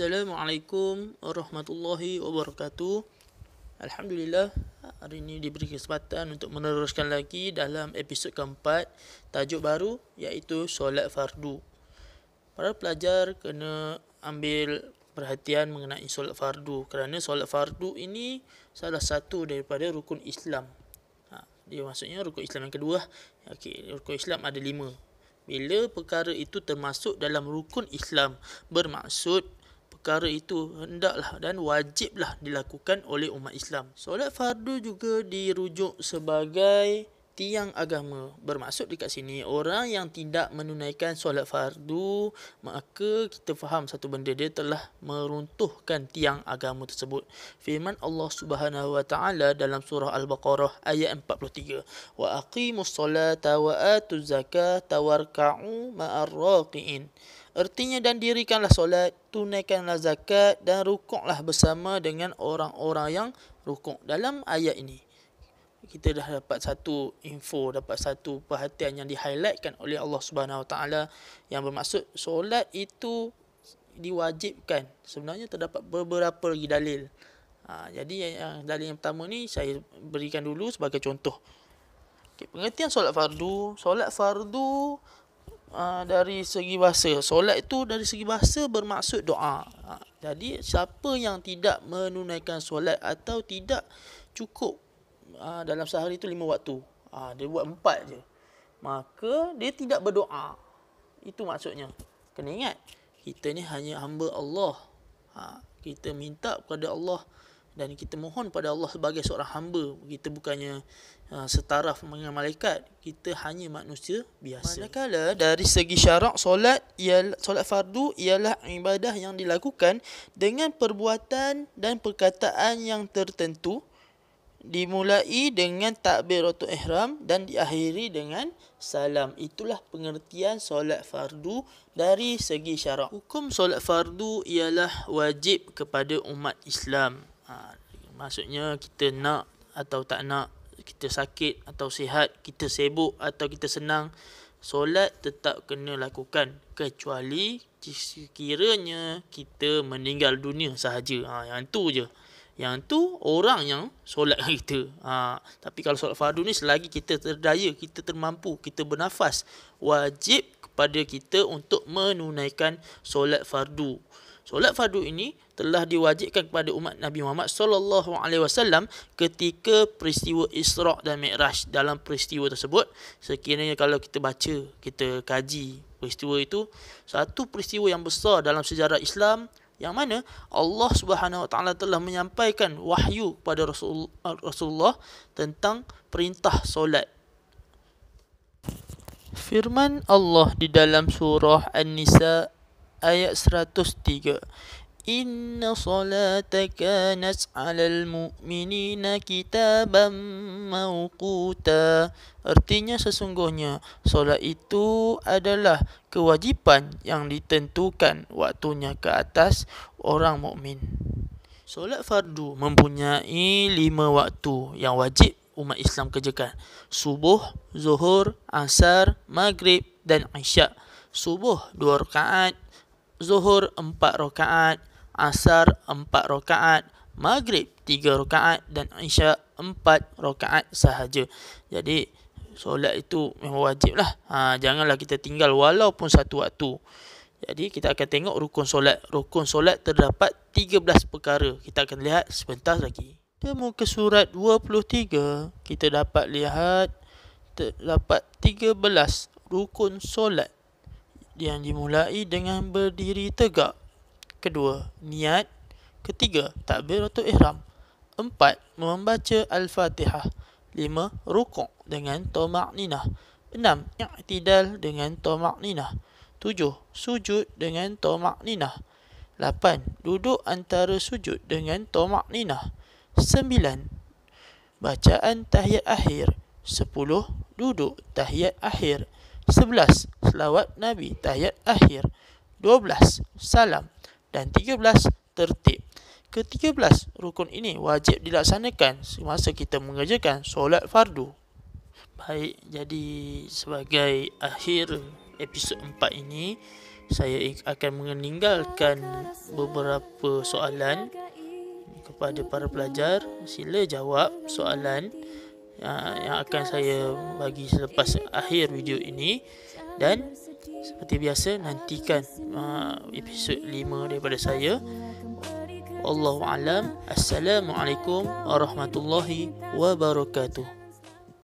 Assalamualaikum warahmatullahi wabarakatuh. Alhamdulillah hari ini diberi kesempatan untuk meneruskan lagi dalam episod keempat tajuk baru iaitu solat fardu. Para pelajar kena ambil perhatian mengenai solat fardu kerana solat fardu ini salah satu daripada rukun Islam. Ha, dia maksudnya rukun Islam yang kedua. Okey, rukun Islam ada lima. Bila perkara itu termasuk dalam rukun Islam bermaksud perkara itu hendaklah dan wajiblah dilakukan oleh umat Islam. Solat fardu juga dirujuk sebagai tiang agama. Bermaksud dekat sini, orang yang tidak menunaikan solat fardu, maka kita faham satu benda dia telah meruntuhkan tiang agama tersebut. Firman Allah Subhanahu Wa Taala dalam surah Al-Baqarah ayat 43. Wa aqimus solata wa atuz zakata warka'u ma'ar-raqi'in. Artinya dan dirikanlah solat, tunaikanlah zakat dan rukuklah bersama dengan orang-orang yang rukuk dalam ayat ini. Kita dah dapat satu info, dapat satu perhatian yang dihighlightkan oleh Allah Subhanahu Wa Taala yang bermaksud solat itu diwajibkan. Sebenarnya terdapat beberapa lagi dalil. Ha, jadi yang dalil yang pertama ni saya berikan dulu sebagai contoh. Okay, pengertian solat fardu, solat fardu Ah, dari segi bahasa. Solat itu dari segi bahasa bermaksud doa. Ha, jadi siapa yang tidak menunaikan solat atau tidak cukup ha, dalam sehari itu lima waktu. Ha, dia buat empat je. Maka dia tidak berdoa. Itu maksudnya. Kena ingat, kita ni hanya hamba Allah. Ha, kita minta kepada Allah dan kita mohon pada Allah sebagai seorang hamba kita bukannya uh, setaraf dengan malaikat kita hanya manusia biasa manakala dari segi syarak solat ialah solat fardu ialah ibadah yang dilakukan dengan perbuatan dan perkataan yang tertentu dimulai dengan takbiratul ihram dan diakhiri dengan salam itulah pengertian solat fardu dari segi syarak hukum solat fardu ialah wajib kepada umat Islam Ha, maksudnya kita nak atau tak nak kita sakit atau sihat kita sibuk atau kita senang solat tetap kena lakukan kecuali sekiranya kita meninggal dunia sahaja ha, yang tu je yang tu orang yang solat kita ha, tapi kalau solat fardu ni selagi kita terdaya kita termampu kita bernafas wajib kepada kita untuk menunaikan solat fardu Solat fardu ini telah diwajibkan kepada umat Nabi Muhammad sallallahu alaihi wasallam ketika peristiwa Isra' dan Mi'raj. Dalam peristiwa tersebut, sekiranya kalau kita baca, kita kaji peristiwa itu, satu peristiwa yang besar dalam sejarah Islam yang mana Allah Subhanahu Wa Taala telah menyampaikan wahyu kepada Rasulullah tentang perintah solat. Firman Allah di dalam surah An-Nisa ayat 103 Inna salataka nas'alal mu'minina kitaban mawquta Artinya sesungguhnya Solat itu adalah kewajipan yang ditentukan waktunya ke atas orang mukmin. Solat fardu mempunyai lima waktu yang wajib umat Islam kerjakan. Subuh, Zuhur, Asar, Maghrib dan Isyak. Subuh dua rakaat, Zuhur 4 rakaat, Asar 4 rakaat, Maghrib 3 rakaat dan Isya 4 rakaat sahaja. Jadi solat itu memang wajiblah. Ha janganlah kita tinggal walaupun satu waktu. Jadi kita akan tengok rukun solat. Rukun solat terdapat 13 perkara. Kita akan lihat sebentar lagi. Di muka surat 23 kita dapat lihat terdapat 13 rukun solat yang dimulai dengan berdiri tegak. Kedua, niat. Ketiga, takbiratul ihram. Empat, membaca Al-Fatihah. Lima, rukuk dengan tomak ninah. Enam, i'tidal dengan tomak ninah. Tujuh, sujud dengan tomak ninah. Lapan, duduk antara sujud dengan tomak ninah. Sembilan, bacaan tahiyat akhir. Sepuluh, duduk tahiyat akhir. Sebelas, Selawat Nabi Tahiyat Akhir Dua Belas, Salam dan Tiga Belas, Tertib Ketiga Belas rukun ini wajib dilaksanakan semasa kita mengerjakan solat fardu. Baik, jadi sebagai akhir episod empat ini, saya akan meninggalkan beberapa soalan kepada para pelajar. Sila jawab soalan. Ah, yang akan saya bagi selepas akhir video ini dan seperti biasa nantikan uh, episod 5 daripada saya Wallahu alam assalamualaikum warahmatullahi wabarakatuh